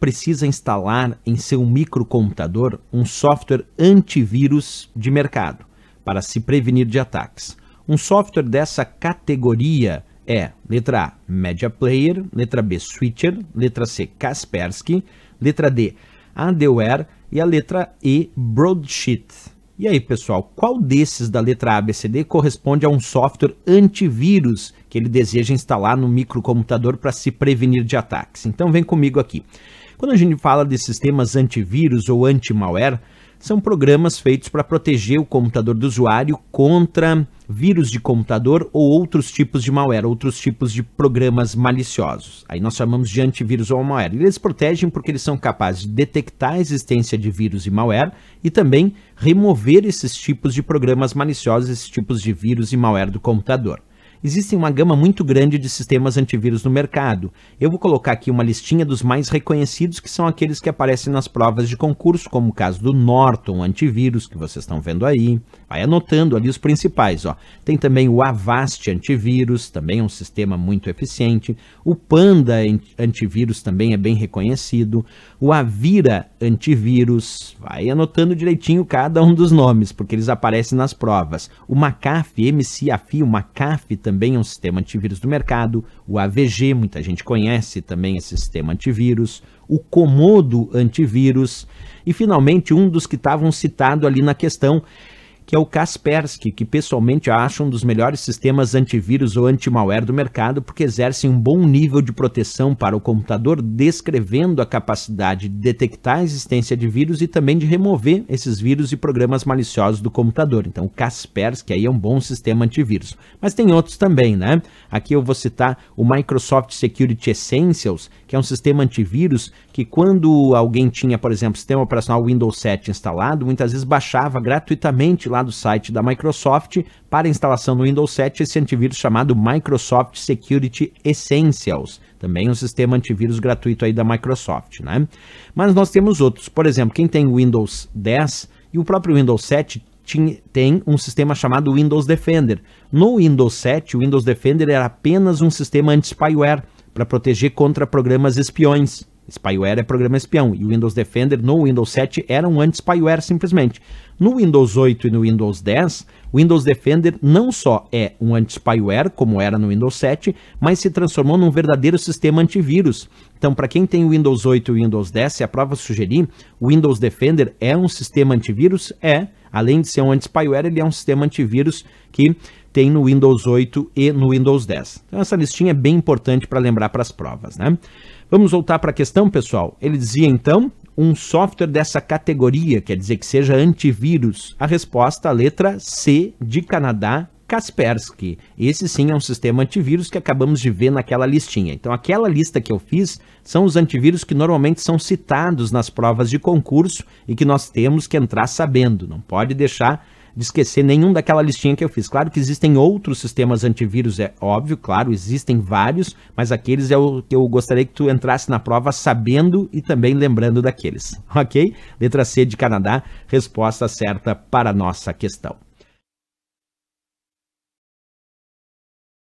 precisa instalar em seu microcomputador um software antivírus de mercado para se prevenir de ataques. Um software dessa categoria é letra A, Media Player, letra B, Switcher, letra C, Kaspersky, letra D, Adware e a letra E, Broadsheet. E aí, pessoal, qual desses da letra ABCD corresponde a um software antivírus que ele deseja instalar no microcomputador para se prevenir de ataques? Então vem comigo aqui. Quando a gente fala de sistemas antivírus ou anti-malware, são programas feitos para proteger o computador do usuário contra vírus de computador ou outros tipos de malware, outros tipos de programas maliciosos. Aí nós chamamos de antivírus ou malware. Eles protegem porque eles são capazes de detectar a existência de vírus e malware e também remover esses tipos de programas maliciosos, esses tipos de vírus e malware do computador. Existem uma gama muito grande de sistemas antivírus no mercado. Eu vou colocar aqui uma listinha dos mais reconhecidos, que são aqueles que aparecem nas provas de concurso, como o caso do Norton antivírus, que vocês estão vendo aí. Vai anotando ali os principais. Ó. Tem também o Avast antivírus, também é um sistema muito eficiente. O Panda antivírus também é bem reconhecido. O Avira antivírus. Vai anotando direitinho cada um dos nomes, porque eles aparecem nas provas. O McAfee, MCAFI, o McAfee também é um sistema antivírus do mercado. O AVG, muita gente conhece também esse sistema antivírus. O Comodo antivírus. E finalmente, um dos que estavam citado ali na questão que é o Kaspersky, que pessoalmente acho um dos melhores sistemas antivírus ou anti-malware do mercado, porque exerce um bom nível de proteção para o computador, descrevendo a capacidade de detectar a existência de vírus e também de remover esses vírus e programas maliciosos do computador. Então, o Kaspersky aí é um bom sistema antivírus. Mas tem outros também, né? Aqui eu vou citar o Microsoft Security Essentials, que é um sistema antivírus que quando alguém tinha, por exemplo, sistema operacional Windows 7 instalado, muitas vezes baixava gratuitamente lá do site da Microsoft para instalação do Windows 7 esse antivírus chamado Microsoft Security Essentials, também um sistema antivírus gratuito aí da Microsoft, né? Mas nós temos outros, por exemplo, quem tem Windows 10 e o próprio Windows 7 tem um sistema chamado Windows Defender. No Windows 7, o Windows Defender era apenas um sistema anti-spyware para proteger contra programas espiões. Spyware é programa espião e o Windows Defender no Windows 7 era um anti-spyware simplesmente. No Windows 8 e no Windows 10, o Windows Defender não só é um anti-spyware, como era no Windows 7, mas se transformou num verdadeiro sistema antivírus. Então, para quem tem o Windows 8 e o Windows 10, se a prova sugerir, o Windows Defender é um sistema antivírus? É. Além de ser um anti-spyware, ele é um sistema antivírus que tem no Windows 8 e no Windows 10. Então, essa listinha é bem importante para lembrar para as provas, né? Vamos voltar para a questão, pessoal. Ele dizia então um software dessa categoria, quer dizer que seja antivírus. A resposta, a letra C de Canadá, Kaspersky. Esse sim é um sistema antivírus que acabamos de ver naquela listinha. Então, aquela lista que eu fiz são os antivírus que normalmente são citados nas provas de concurso e que nós temos que entrar sabendo. Não pode deixar de esquecer nenhum daquela listinha que eu fiz. Claro que existem outros sistemas antivírus, é óbvio, claro, existem vários, mas aqueles é o que eu gostaria que tu entrasse na prova sabendo e também lembrando daqueles, ok? Letra C de Canadá, resposta certa para a nossa questão.